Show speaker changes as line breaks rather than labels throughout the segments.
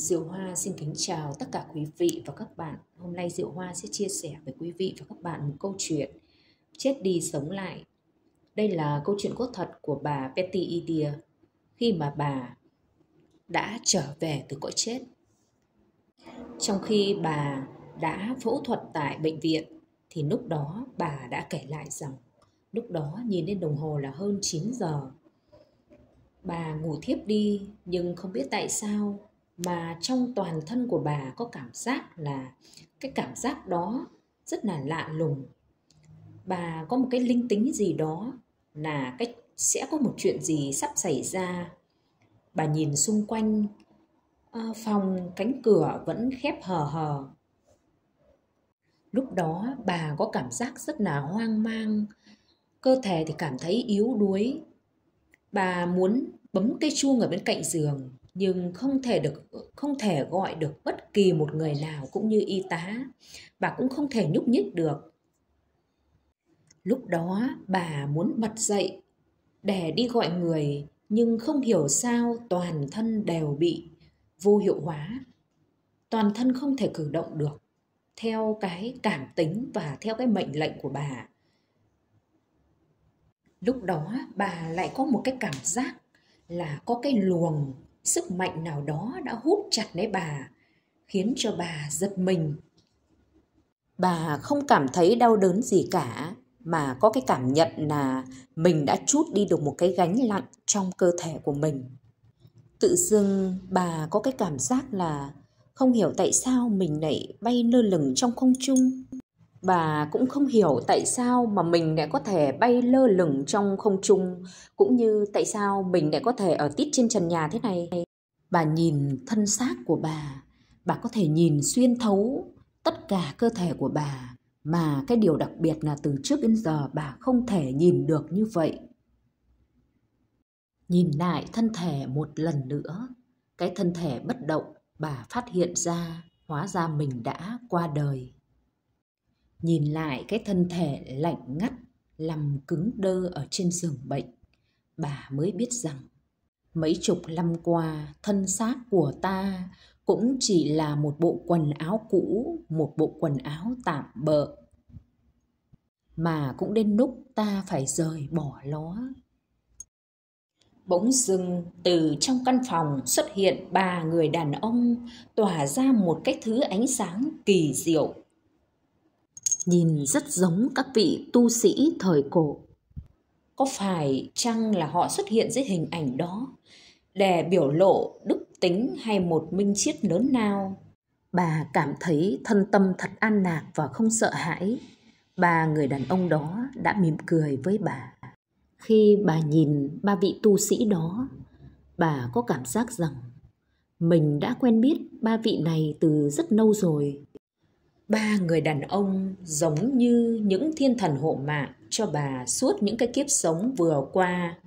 Diệu Hoa xin kính chào tất cả quý vị và các bạn. Hôm nay Diệu Hoa sẽ chia sẻ với quý vị và các bạn một câu chuyện Chết đi sống lại. Đây là câu chuyện cốt thật của bà Betty Idia khi mà bà đã trở về từ cõi chết. Trong khi bà đã phẫu thuật tại bệnh viện thì lúc đó bà đã kể lại rằng lúc đó nhìn lên đồng hồ là hơn 9 giờ. Bà ngủ thiếp đi nhưng không biết tại sao mà trong toàn thân của bà có cảm giác là cái cảm giác đó rất là lạ lùng bà có một cái linh tính gì đó là cách sẽ có một chuyện gì sắp xảy ra bà nhìn xung quanh ờ, phòng cánh cửa vẫn khép hờ hờ lúc đó bà có cảm giác rất là hoang mang cơ thể thì cảm thấy yếu đuối bà muốn bấm cây chuông ở bên cạnh giường nhưng không thể được không thể gọi được bất kỳ một người nào cũng như y tá bà cũng không thể nhúc nhích được lúc đó bà muốn bật dậy để đi gọi người nhưng không hiểu sao toàn thân đều bị vô hiệu hóa toàn thân không thể cử động được theo cái cảm tính và theo cái mệnh lệnh của bà lúc đó bà lại có một cái cảm giác là có cái luồng sức mạnh nào đó đã hút chặt lấy bà khiến cho bà giật mình bà không cảm thấy đau đớn gì cả mà có cái cảm nhận là mình đã chút đi được một cái gánh nặng trong cơ thể của mình tự dưng bà có cái cảm giác là không hiểu tại sao mình lại bay lơ lửng trong không trung Bà cũng không hiểu tại sao mà mình lại có thể bay lơ lửng trong không trung, cũng như tại sao mình lại có thể ở tít trên trần nhà thế này. Bà nhìn thân xác của bà, bà có thể nhìn xuyên thấu tất cả cơ thể của bà, mà cái điều đặc biệt là từ trước đến giờ bà không thể nhìn được như vậy. Nhìn lại thân thể một lần nữa, cái thân thể bất động bà phát hiện ra, hóa ra mình đã qua đời nhìn lại cái thân thể lạnh ngắt lằm cứng đơ ở trên giường bệnh bà mới biết rằng mấy chục năm qua thân xác của ta cũng chỉ là một bộ quần áo cũ một bộ quần áo tạm bợ mà cũng đến lúc ta phải rời bỏ nó bỗng dưng từ trong căn phòng xuất hiện ba người đàn ông tỏa ra một cách thứ ánh sáng kỳ diệu nhìn rất giống các vị tu sĩ thời cổ. Có phải chăng là họ xuất hiện dưới hình ảnh đó để biểu lộ đức tính hay một minh triết lớn nào? Bà cảm thấy thân tâm thật an lạc và không sợ hãi. Ba người đàn ông đó đã mỉm cười với bà. Khi bà nhìn ba vị tu sĩ đó, bà có cảm giác rằng mình đã quen biết ba vị này từ rất lâu rồi ba người đàn ông giống như những thiên thần hộ mạng cho bà suốt những cái kiếp sống vừa qua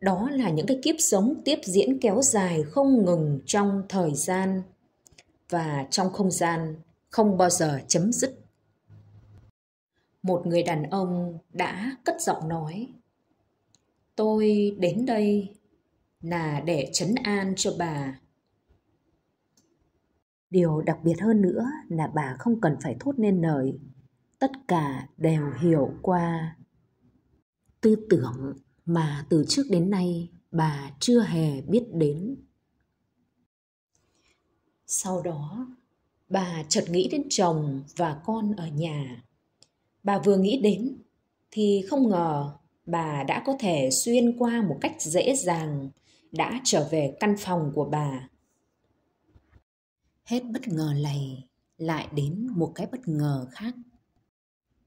đó là những cái kiếp sống tiếp diễn kéo dài không ngừng trong thời gian và trong không gian không bao giờ chấm dứt một người đàn ông đã cất giọng nói tôi đến đây là để chấn an cho bà Điều đặc biệt hơn nữa là bà không cần phải thốt nên lời. Tất cả đều hiểu qua tư tưởng mà từ trước đến nay bà chưa hề biết đến. Sau đó, bà chợt nghĩ đến chồng và con ở nhà. Bà vừa nghĩ đến thì không ngờ bà đã có thể xuyên qua một cách dễ dàng đã trở về căn phòng của bà Hết bất ngờ này lại đến một cái bất ngờ khác.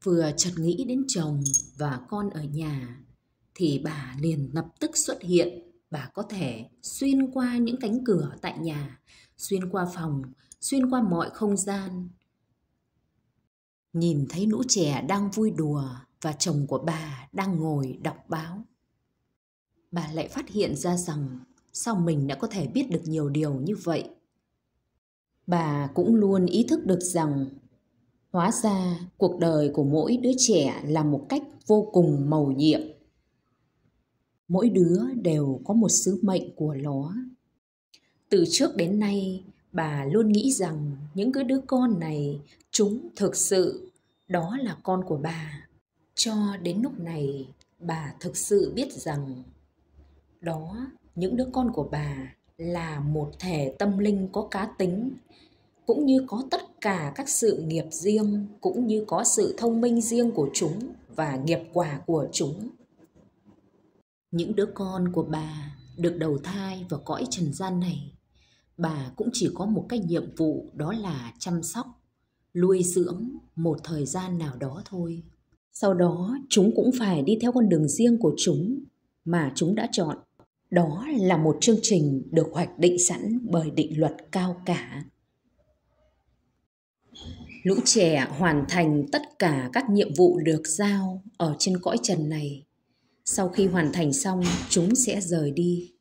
Vừa chợt nghĩ đến chồng và con ở nhà thì bà liền lập tức xuất hiện. Bà có thể xuyên qua những cánh cửa tại nhà, xuyên qua phòng, xuyên qua mọi không gian. Nhìn thấy lũ trẻ đang vui đùa và chồng của bà đang ngồi đọc báo. Bà lại phát hiện ra rằng sao mình đã có thể biết được nhiều điều như vậy bà cũng luôn ý thức được rằng hóa ra cuộc đời của mỗi đứa trẻ là một cách vô cùng màu nhiệm mỗi đứa đều có một sứ mệnh của nó từ trước đến nay bà luôn nghĩ rằng những cái đứa con này chúng thực sự đó là con của bà cho đến lúc này bà thực sự biết rằng đó những đứa con của bà là một thể tâm linh có cá tính cũng như có tất cả các sự nghiệp riêng cũng như có sự thông minh riêng của chúng và nghiệp quả của chúng những đứa con của bà được đầu thai vào cõi trần gian này bà cũng chỉ có một cái nhiệm vụ đó là chăm sóc nuôi dưỡng một thời gian nào đó thôi sau đó chúng cũng phải đi theo con đường riêng của chúng mà chúng đã chọn đó là một chương trình được hoạch định sẵn bởi định luật cao cả. Lũ trẻ hoàn thành tất cả các nhiệm vụ được giao ở trên cõi trần này. Sau khi hoàn thành xong, chúng sẽ rời đi.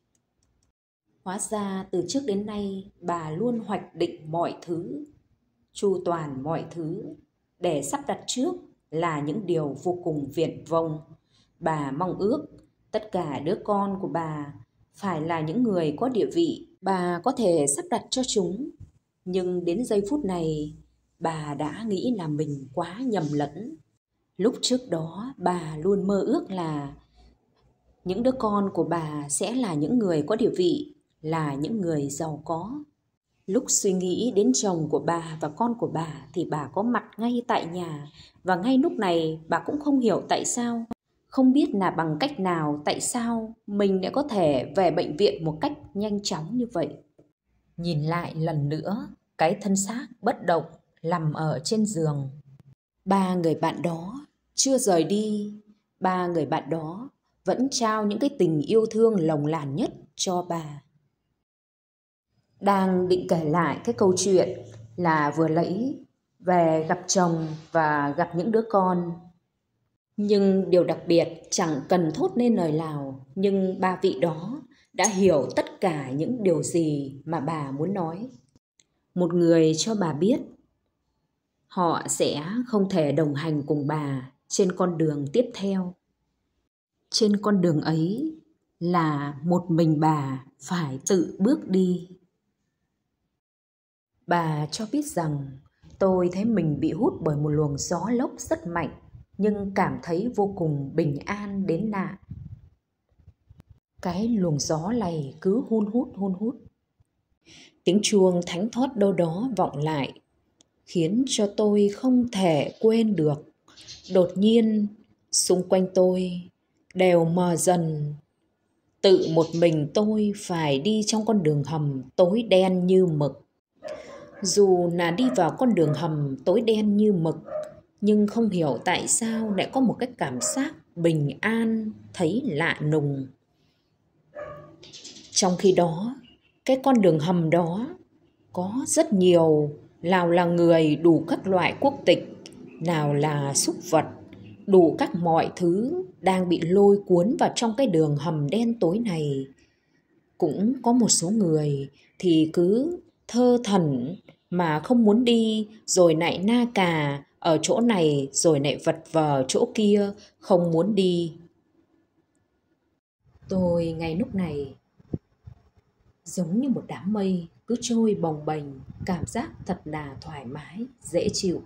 Hóa ra từ trước đến nay bà luôn hoạch định mọi thứ, chu toàn mọi thứ để sắp đặt trước là những điều vô cùng viển vông. Bà mong ước Tất cả đứa con của bà phải là những người có địa vị bà có thể sắp đặt cho chúng. Nhưng đến giây phút này, bà đã nghĩ là mình quá nhầm lẫn. Lúc trước đó, bà luôn mơ ước là những đứa con của bà sẽ là những người có địa vị, là những người giàu có. Lúc suy nghĩ đến chồng của bà và con của bà thì bà có mặt ngay tại nhà và ngay lúc này bà cũng không hiểu tại sao không biết là bằng cách nào tại sao mình đã có thể về bệnh viện một cách nhanh chóng như vậy nhìn lại lần nữa cái thân xác bất động nằm ở trên giường ba người bạn đó chưa rời đi ba người bạn đó vẫn trao những cái tình yêu thương lồng làn nhất cho bà đang định kể lại cái câu chuyện là vừa lấy về gặp chồng và gặp những đứa con nhưng điều đặc biệt chẳng cần thốt nên lời nào, nhưng ba vị đó đã hiểu tất cả những điều gì mà bà muốn nói. Một người cho bà biết, họ sẽ không thể đồng hành cùng bà trên con đường tiếp theo. Trên con đường ấy là một mình bà phải tự bước đi. Bà cho biết rằng tôi thấy mình bị hút bởi một luồng gió lốc rất mạnh nhưng cảm thấy vô cùng bình an đến lạ cái luồng gió này cứ hun hút hun hút tiếng chuông thánh thót đâu đó vọng lại khiến cho tôi không thể quên được đột nhiên xung quanh tôi đều mờ dần tự một mình tôi phải đi trong con đường hầm tối đen như mực dù là đi vào con đường hầm tối đen như mực nhưng không hiểu tại sao lại có một cái cảm giác bình an thấy lạ nùng trong khi đó cái con đường hầm đó có rất nhiều lào là người đủ các loại quốc tịch nào là súc vật đủ các mọi thứ đang bị lôi cuốn vào trong cái đường hầm đen tối này cũng có một số người thì cứ thơ thần mà không muốn đi rồi lại na cà ở chỗ này rồi lại vật vờ chỗ kia không muốn đi tôi ngay lúc này giống như một đám mây cứ trôi bồng bềnh cảm giác thật là thoải mái dễ chịu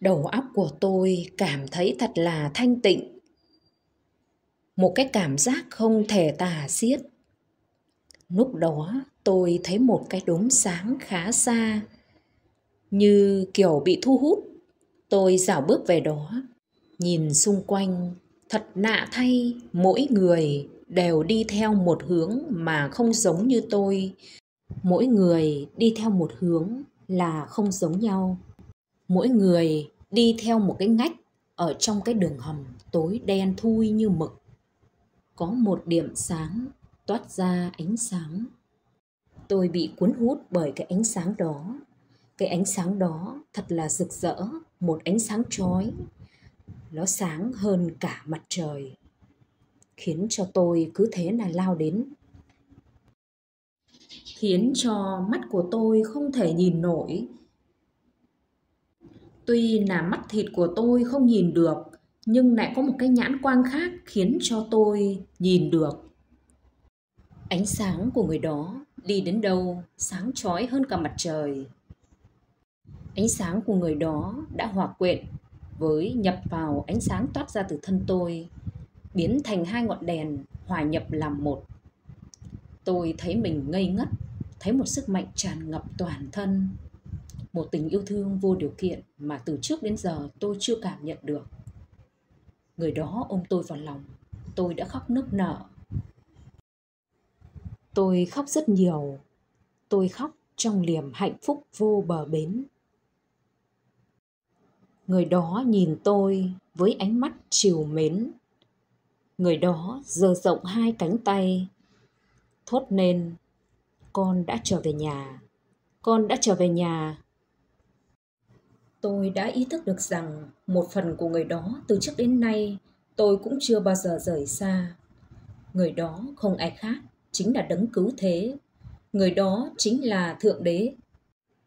đầu óc của tôi cảm thấy thật là thanh tịnh một cái cảm giác không thể tả xiết lúc đó tôi thấy một cái đốm sáng khá xa như kiểu bị thu hút tôi dảo bước về đó nhìn xung quanh thật lạ thay mỗi người đều đi theo một hướng mà không giống như tôi mỗi người đi theo một hướng là không giống nhau mỗi người đi theo một cái ngách ở trong cái đường hầm tối đen thui như mực có một điểm sáng toát ra ánh sáng tôi bị cuốn hút bởi cái ánh sáng đó cái ánh sáng đó thật là rực rỡ một ánh sáng chói nó sáng hơn cả mặt trời khiến cho tôi cứ thế là lao đến khiến cho mắt của tôi không thể nhìn nổi tuy là mắt thịt của tôi không nhìn được nhưng lại có một cái nhãn quang khác khiến cho tôi nhìn được ánh sáng của người đó đi đến đâu sáng chói hơn cả mặt trời ánh sáng của người đó đã hòa quyện với nhập vào ánh sáng toát ra từ thân tôi biến thành hai ngọn đèn hòa nhập làm một tôi thấy mình ngây ngất thấy một sức mạnh tràn ngập toàn thân một tình yêu thương vô điều kiện mà từ trước đến giờ tôi chưa cảm nhận được người đó ôm tôi vào lòng tôi đã khóc nức nở tôi khóc rất nhiều tôi khóc trong niềm hạnh phúc vô bờ bến người đó nhìn tôi với ánh mắt trìu mến người đó giơ rộng hai cánh tay thốt nên con đã trở về nhà con đã trở về nhà tôi đã ý thức được rằng một phần của người đó từ trước đến nay tôi cũng chưa bao giờ rời xa người đó không ai khác chính là đấng cứu thế người đó chính là thượng đế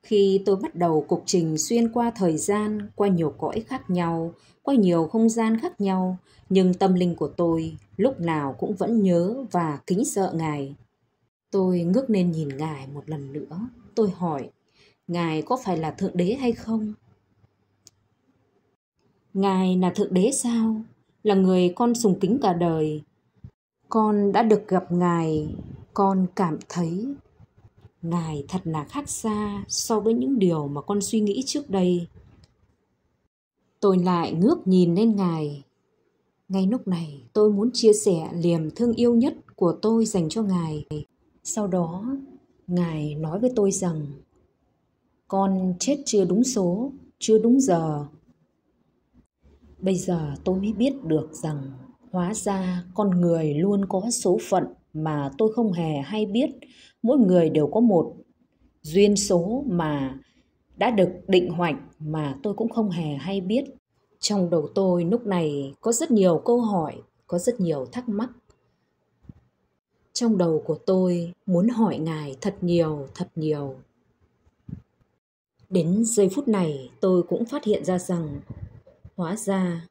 khi tôi bắt đầu cuộc trình xuyên qua thời gian qua nhiều cõi khác nhau qua nhiều không gian khác nhau nhưng tâm linh của tôi lúc nào cũng vẫn nhớ và kính sợ ngài tôi ngước lên nhìn ngài một lần nữa tôi hỏi ngài có phải là thượng đế hay không ngài là thượng đế sao là người con sùng kính cả đời con đã được gặp ngài con cảm thấy ngài thật là khác xa so với những điều mà con suy nghĩ trước đây tôi lại ngước nhìn lên ngài ngay lúc này tôi muốn chia sẻ niềm thương yêu nhất của tôi dành cho ngài sau đó ngài nói với tôi rằng con chết chưa đúng số chưa đúng giờ bây giờ tôi mới biết được rằng hóa ra con người luôn có số phận mà tôi không hề hay biết mỗi người đều có một duyên số mà đã được định hoạch mà tôi cũng không hề hay biết trong đầu tôi lúc này có rất nhiều câu hỏi có rất nhiều thắc mắc trong đầu của tôi muốn hỏi ngài thật nhiều thật nhiều đến giây phút này tôi cũng phát hiện ra rằng hóa ra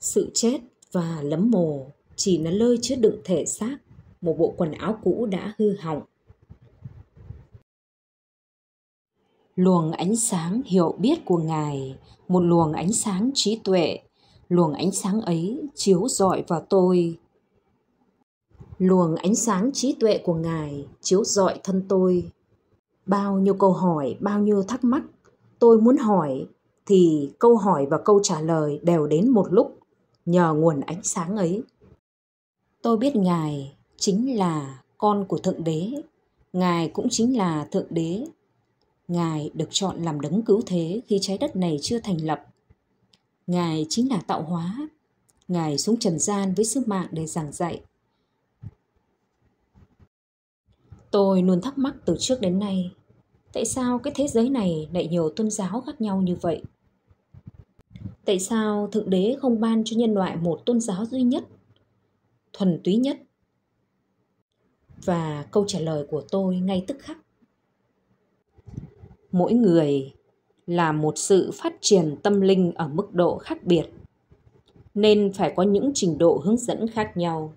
sự chết và lấm mồ chỉ là nơi chứa đựng thể xác một bộ quần áo cũ đã hư hỏng. Luồng ánh sáng hiểu biết của Ngài, một luồng ánh sáng trí tuệ, luồng ánh sáng ấy chiếu rọi vào tôi. Luồng ánh sáng trí tuệ của Ngài chiếu rọi thân tôi. Bao nhiêu câu hỏi, bao nhiêu thắc mắc tôi muốn hỏi thì câu hỏi và câu trả lời đều đến một lúc nhờ nguồn ánh sáng ấy. Tôi biết Ngài chính là con của Thượng Đế, Ngài cũng chính là Thượng Đế. Ngài được chọn làm đấng cứu thế khi trái đất này chưa thành lập. Ngài chính là tạo hóa. Ngài xuống trần gian với sứ mạng để giảng dạy. Tôi luôn thắc mắc từ trước đến nay, tại sao cái thế giới này lại nhiều tôn giáo khác nhau như vậy? Tại sao Thượng Đế không ban cho nhân loại một tôn giáo duy nhất, thuần túy nhất và câu trả lời của tôi ngay tức khắc mỗi người là một sự phát triển tâm linh ở mức độ khác biệt nên phải có những trình độ hướng dẫn khác nhau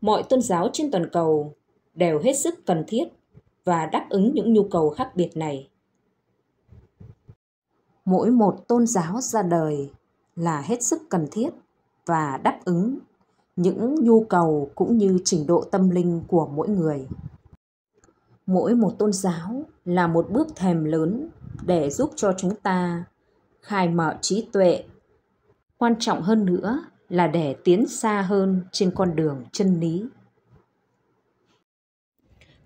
mọi tôn giáo trên toàn cầu đều hết sức cần thiết và đáp ứng những nhu cầu khác biệt này mỗi một tôn giáo ra đời là hết sức cần thiết và đáp ứng những nhu cầu cũng như trình độ tâm linh của mỗi người mỗi một tôn giáo là một bước thèm lớn để giúp cho chúng ta khai mở trí tuệ quan trọng hơn nữa là để tiến xa hơn trên con đường chân lý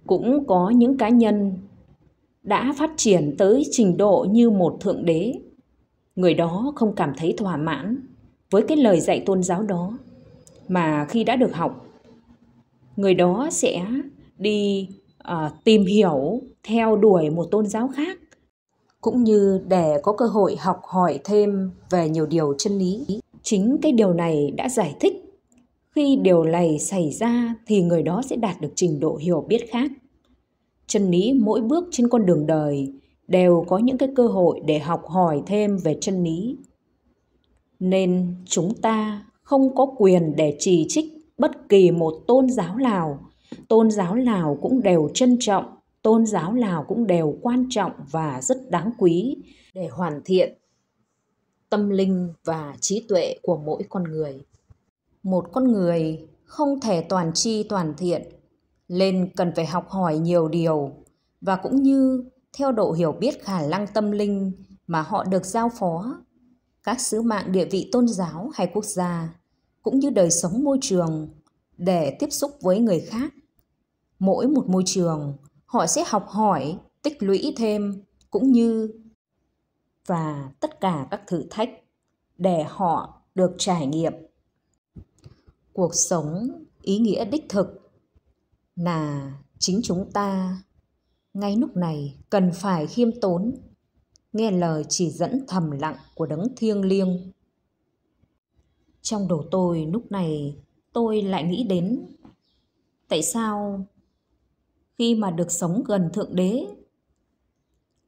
cũng có những cá nhân đã phát triển tới trình độ như một thượng đế người đó không cảm thấy thỏa mãn với cái lời dạy tôn giáo đó mà khi đã được học người đó sẽ đi uh, tìm hiểu theo đuổi một tôn giáo khác cũng như để có cơ hội học hỏi thêm về nhiều điều chân lý chính cái điều này đã giải thích khi điều này xảy ra thì người đó sẽ đạt được trình độ hiểu biết khác chân lý mỗi bước trên con đường đời đều có những cái cơ hội để học hỏi thêm về chân lý nên chúng ta không có quyền để chỉ trích bất kỳ một tôn giáo nào. Tôn giáo nào cũng đều trân trọng, tôn giáo nào cũng đều quan trọng và rất đáng quý để hoàn thiện tâm linh và trí tuệ của mỗi con người. Một con người không thể toàn chi toàn thiện, nên cần phải học hỏi nhiều điều và cũng như theo độ hiểu biết khả năng tâm linh mà họ được giao phó các sứ mạng địa vị tôn giáo hay quốc gia cũng như đời sống môi trường để tiếp xúc với người khác. Mỗi một môi trường, họ sẽ học hỏi, tích lũy thêm cũng như và tất cả các thử thách để họ được trải nghiệm. Cuộc sống ý nghĩa đích thực là chính chúng ta ngay lúc này cần phải khiêm tốn nghe lời chỉ dẫn thầm lặng của đấng thiêng liêng trong đầu tôi lúc này tôi lại nghĩ đến tại sao khi mà được sống gần Thượng Đế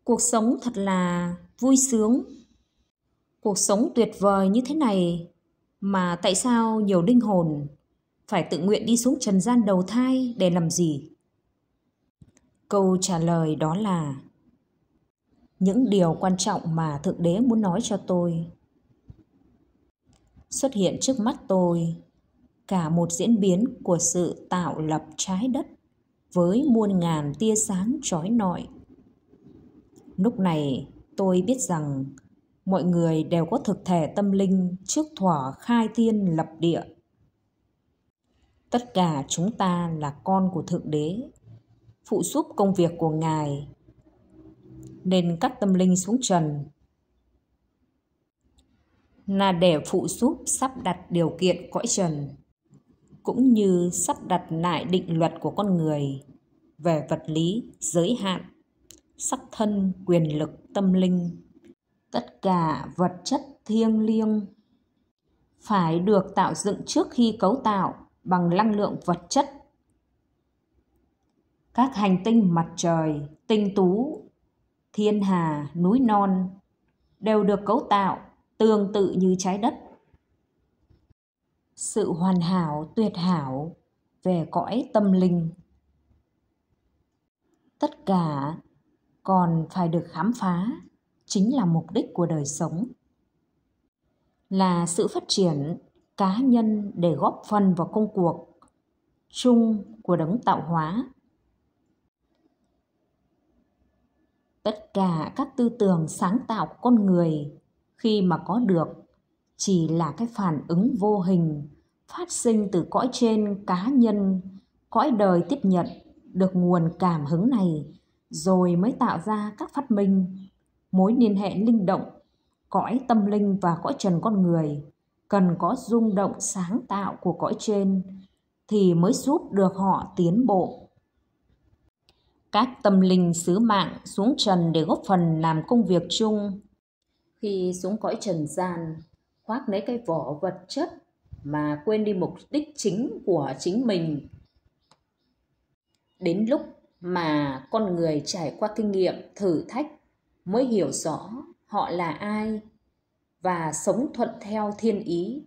cuộc sống thật là vui sướng cuộc sống tuyệt vời như thế này mà tại sao nhiều linh hồn phải tự nguyện đi xuống trần gian đầu thai để làm gì câu trả lời đó là những điều quan trọng mà thượng đế muốn nói cho tôi xuất hiện trước mắt tôi cả một diễn biến của sự tạo lập trái đất với muôn ngàn tia sáng trói nọi. Lúc này tôi biết rằng mọi người đều có thực thể tâm linh trước thỏa khai thiên lập địa. Tất cả chúng ta là con của Thượng Đế, phụ giúp công việc của Ngài. Nên các tâm linh xuống trần là để phụ giúp sắp đặt điều kiện cõi trần cũng như sắp đặt lại định luật của con người về vật lý giới hạn sắc thân quyền lực tâm linh tất cả vật chất thiêng liêng phải được tạo dựng trước khi cấu tạo bằng năng lượng vật chất các hành tinh mặt trời tinh tú thiên hà núi non đều được cấu tạo tương tự như trái đất. Sự hoàn hảo, tuyệt hảo về cõi tâm linh. Tất cả còn phải được khám phá chính là mục đích của đời sống là sự phát triển cá nhân để góp phần vào công cuộc chung của đấng tạo hóa tất cả các tư tưởng sáng tạo của con người khi mà có được chỉ là cái phản ứng vô hình phát sinh từ cõi trên cá nhân cõi đời tiếp nhận được nguồn cảm hứng này rồi mới tạo ra các phát minh mối liên hệ linh động cõi tâm linh và cõi trần con người cần có rung động sáng tạo của cõi trên thì mới giúp được họ tiến bộ các tâm linh sứ mạng xuống trần để góp phần làm công việc chung khi xuống cõi trần gian khoác lấy cái vỏ vật chất mà quên đi mục đích chính của chính mình đến lúc mà con người trải qua kinh nghiệm thử thách mới hiểu rõ họ là ai và sống thuận theo thiên ý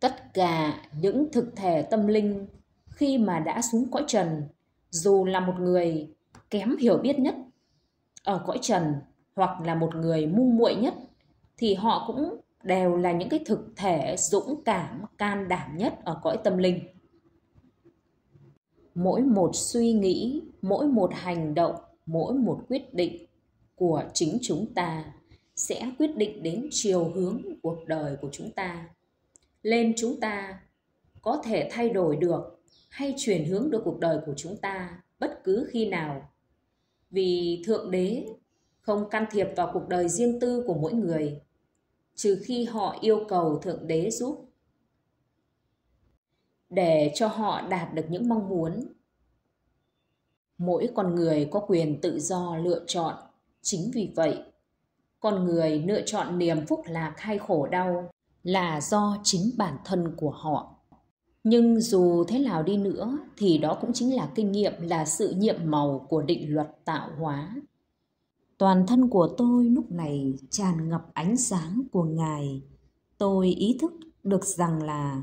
tất cả những thực thể tâm linh khi mà đã xuống cõi trần dù là một người kém hiểu biết nhất ở cõi trần hoặc là một người mung muội nhất thì họ cũng đều là những cái thực thể dũng cảm can đảm nhất ở cõi tâm linh mỗi một suy nghĩ mỗi một hành động mỗi một quyết định của chính chúng ta sẽ quyết định đến chiều hướng cuộc đời của chúng ta lên chúng ta có thể thay đổi được hay chuyển hướng được cuộc đời của chúng ta bất cứ khi nào vì thượng đế không can thiệp vào cuộc đời riêng tư của mỗi người, trừ khi họ yêu cầu Thượng Đế giúp. Để cho họ đạt được những mong muốn. Mỗi con người có quyền tự do lựa chọn, chính vì vậy, con người lựa chọn niềm phúc lạc hay khổ đau là do chính bản thân của họ nhưng dù thế nào đi nữa thì đó cũng chính là kinh nghiệm là sự nhiệm màu của định luật tạo hóa toàn thân của tôi lúc này tràn ngập ánh sáng của ngài tôi ý thức được rằng là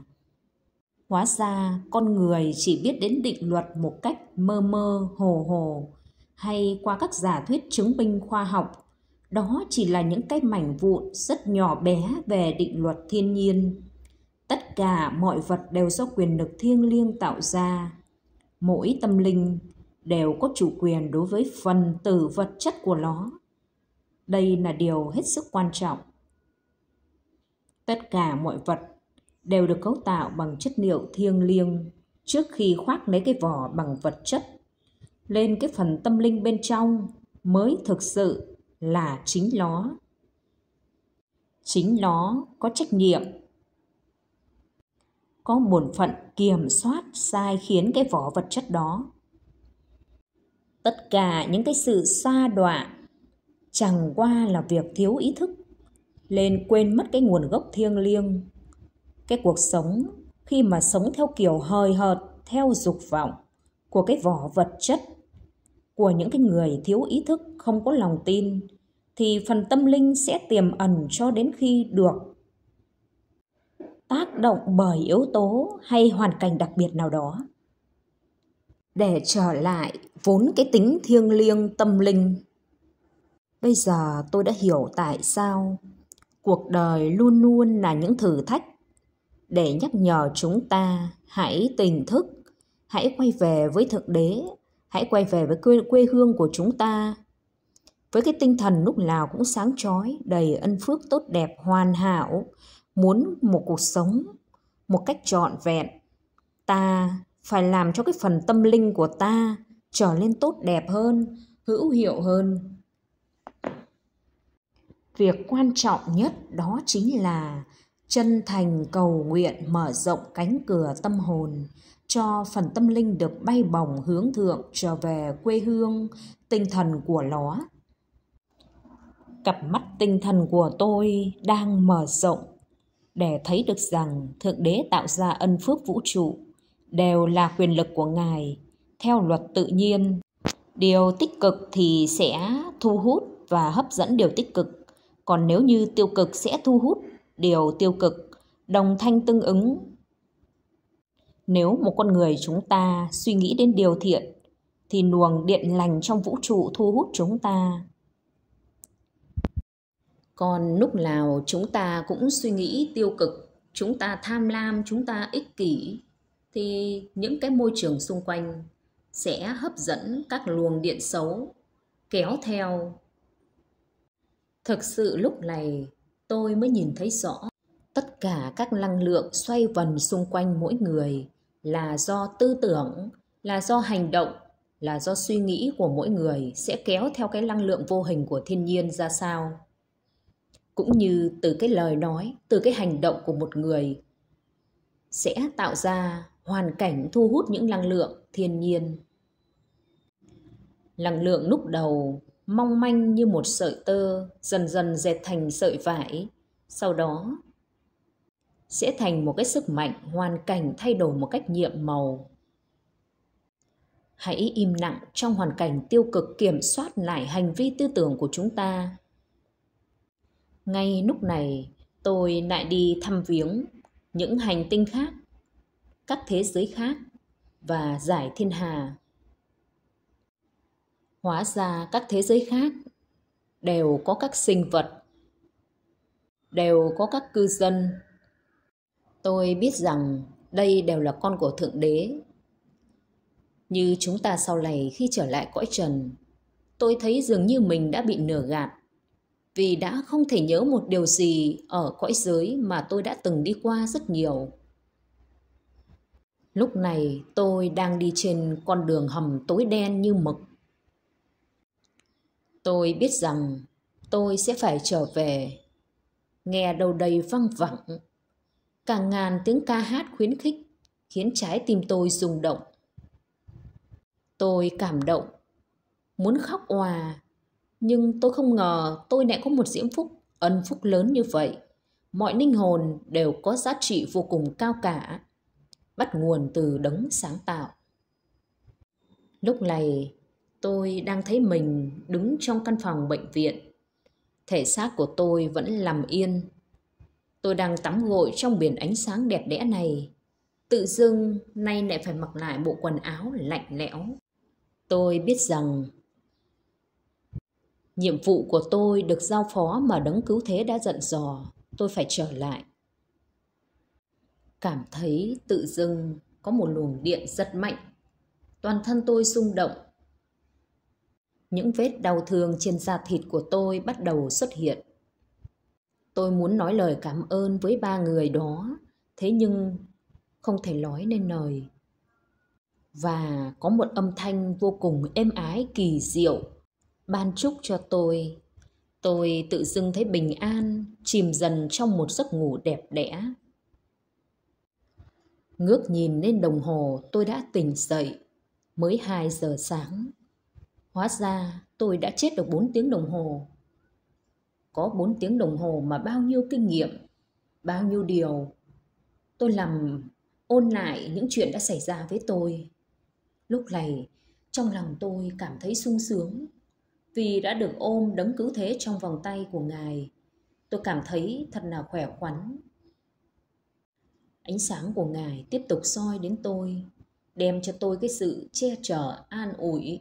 hóa ra con người chỉ biết đến định luật một cách mơ mơ hồ hồ hay qua các giả thuyết chứng minh khoa học đó chỉ là những cái mảnh vụn rất nhỏ bé về định luật thiên nhiên tất cả mọi vật đều do quyền lực thiêng liêng tạo ra mỗi tâm linh đều có chủ quyền đối với phần tử vật chất của nó. Đây là điều hết sức quan trọng. Tất cả mọi vật đều được cấu tạo bằng chất liệu thiêng liêng trước khi khoác lấy cái vỏ bằng vật chất lên cái phần tâm linh bên trong mới thực sự là chính nó. Chính nó có trách nhiệm có bổn phận kiểm soát sai khiến cái vỏ vật chất đó tất cả những cái sự xa đọa chẳng qua là việc thiếu ý thức lên quên mất cái nguồn gốc thiêng liêng cái cuộc sống khi mà sống theo kiểu hời hợt theo dục vọng của cái vỏ vật chất của những cái người thiếu ý thức không có lòng tin thì phần tâm linh sẽ tiềm ẩn cho đến khi được tác động bởi yếu tố hay hoàn cảnh đặc biệt nào đó để trở lại vốn cái tính thiêng liêng tâm linh bây giờ tôi đã hiểu tại sao cuộc đời luôn luôn là những thử thách để nhắc nhở chúng ta hãy tỉnh thức hãy quay về với thượng đế hãy quay về với quê, quê hương của chúng ta với cái tinh thần lúc nào cũng sáng chói đầy ân phước tốt đẹp hoàn hảo muốn một cuộc sống một cách trọn vẹn ta phải làm cho cái phần tâm linh của ta trở lên tốt đẹp hơn hữu hiệu hơn việc quan trọng nhất đó chính là chân thành cầu nguyện mở rộng cánh cửa tâm hồn cho phần tâm linh được bay bổng hướng thượng trở về quê hương tinh thần của nó cặp mắt tinh thần của tôi đang mở rộng để thấy được rằng thượng đế tạo ra ân phước vũ trụ đều là quyền lực của ngài theo luật tự nhiên điều tích cực thì sẽ thu hút và hấp dẫn điều tích cực còn nếu như tiêu cực sẽ thu hút điều tiêu cực đồng thanh tương ứng nếu một con người chúng ta suy nghĩ đến điều thiện thì luồng điện lành trong vũ trụ thu hút chúng ta còn lúc nào chúng ta cũng suy nghĩ tiêu cực chúng ta tham lam chúng ta ích kỷ thì những cái môi trường xung quanh sẽ hấp dẫn các luồng điện xấu kéo theo. Thực sự lúc này tôi mới nhìn thấy rõ tất cả các năng lượng xoay vần xung quanh mỗi người là do tư tưởng, là do hành động, là do suy nghĩ của mỗi người sẽ kéo theo cái năng lượng vô hình của thiên nhiên ra sao. Cũng như từ cái lời nói, từ cái hành động của một người sẽ tạo ra hoàn cảnh thu hút những năng lượng thiên nhiên lằng lượng lúc đầu mong manh như một sợi tơ dần dần dệt thành sợi vải sau đó sẽ thành một cái sức mạnh hoàn cảnh thay đổi một cách nhiệm màu hãy im lặng trong hoàn cảnh tiêu cực kiểm soát lại hành vi tư tưởng của chúng ta ngay lúc này tôi lại đi thăm viếng những hành tinh khác các thế giới khác và giải thiên hà hóa ra các thế giới khác đều có các sinh vật đều có các cư dân tôi biết rằng đây đều là con của thượng đế như chúng ta sau này khi trở lại cõi trần tôi thấy dường như mình đã bị nửa gạt vì đã không thể nhớ một điều gì ở cõi giới mà tôi đã từng đi qua rất nhiều Lúc này tôi đang đi trên con đường hầm tối đen như mực. Tôi biết rằng tôi sẽ phải trở về. Nghe đầu đầy văng vẳng. Cả ngàn tiếng ca hát khuyến khích khiến trái tim tôi rung động. Tôi cảm động, muốn khóc hòa, nhưng tôi không ngờ tôi lại có một diễm phúc, ân phúc lớn như vậy. Mọi linh hồn đều có giá trị vô cùng cao cả bắt nguồn từ đấng sáng tạo. Lúc này, tôi đang thấy mình đứng trong căn phòng bệnh viện. Thể xác của tôi vẫn nằm yên. Tôi đang tắm gội trong biển ánh sáng đẹp đẽ này. Tự dưng nay lại phải mặc lại bộ quần áo lạnh lẽo. Tôi biết rằng nhiệm vụ của tôi được giao phó mà đấng cứu thế đã dặn dò, tôi phải trở lại cảm thấy tự dưng có một luồng điện rất mạnh toàn thân tôi rung động những vết đau thương trên da thịt của tôi bắt đầu xuất hiện tôi muốn nói lời cảm ơn với ba người đó thế nhưng không thể nói nên lời và có một âm thanh vô cùng êm ái kỳ diệu ban chúc cho tôi tôi tự dưng thấy bình an chìm dần trong một giấc ngủ đẹp đẽ Ngước nhìn lên đồng hồ tôi đã tỉnh dậy, mới 2 giờ sáng. Hóa ra tôi đã chết được 4 tiếng đồng hồ. Có 4 tiếng đồng hồ mà bao nhiêu kinh nghiệm, bao nhiêu điều. Tôi làm ôn lại những chuyện đã xảy ra với tôi. Lúc này, trong lòng tôi cảm thấy sung sướng vì đã được ôm đấng cứu thế trong vòng tay của Ngài. Tôi cảm thấy thật là khỏe khoắn, Ánh sáng của Ngài tiếp tục soi đến tôi, đem cho tôi cái sự che chở an ủi.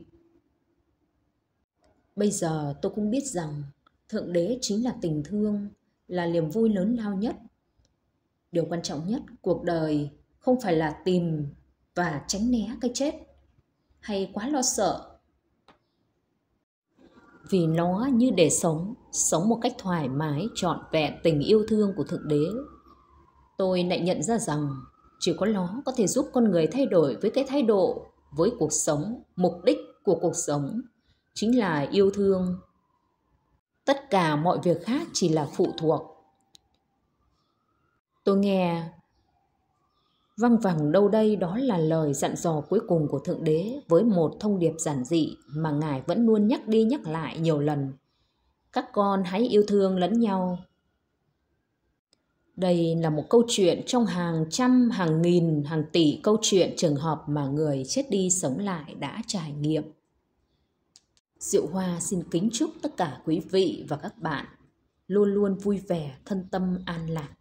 Bây giờ tôi cũng biết rằng Thượng Đế chính là tình thương, là niềm vui lớn lao nhất. Điều quan trọng nhất cuộc đời không phải là tìm và tránh né cái chết hay quá lo sợ vì nó như để sống sống một cách thoải mái trọn vẹn tình yêu thương của thượng đế tôi lại nhận ra rằng chỉ có nó có thể giúp con người thay đổi với cái thái độ với cuộc sống mục đích của cuộc sống chính là yêu thương tất cả mọi việc khác chỉ là phụ thuộc tôi nghe văng vẳng đâu đây đó là lời dặn dò cuối cùng của thượng đế với một thông điệp giản dị mà ngài vẫn luôn nhắc đi nhắc lại nhiều lần các con hãy yêu thương lẫn nhau đây là một câu chuyện trong hàng trăm, hàng nghìn, hàng tỷ câu chuyện trường hợp mà người chết đi sống lại đã trải nghiệm. Diệu Hoa xin kính chúc tất cả quý vị và các bạn luôn luôn vui vẻ, thân tâm an lạc.